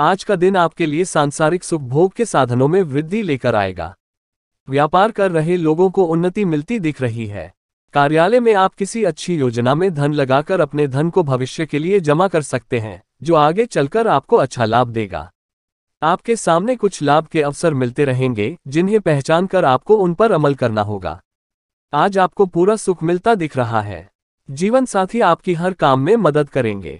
आज का दिन आपके लिए सांसारिक सुखभोग के साधनों में वृद्धि लेकर आएगा व्यापार कर रहे लोगों को उन्नति मिलती दिख रही है कार्यालय में आप किसी अच्छी योजना में धन लगाकर अपने धन को भविष्य के लिए जमा कर सकते हैं जो आगे चलकर आपको अच्छा लाभ देगा आपके सामने कुछ लाभ के अवसर मिलते रहेंगे जिन्हें पहचान कर आपको उन पर अमल करना होगा आज आपको पूरा सुख मिलता दिख रहा है जीवन साथी आपकी हर काम में मदद करेंगे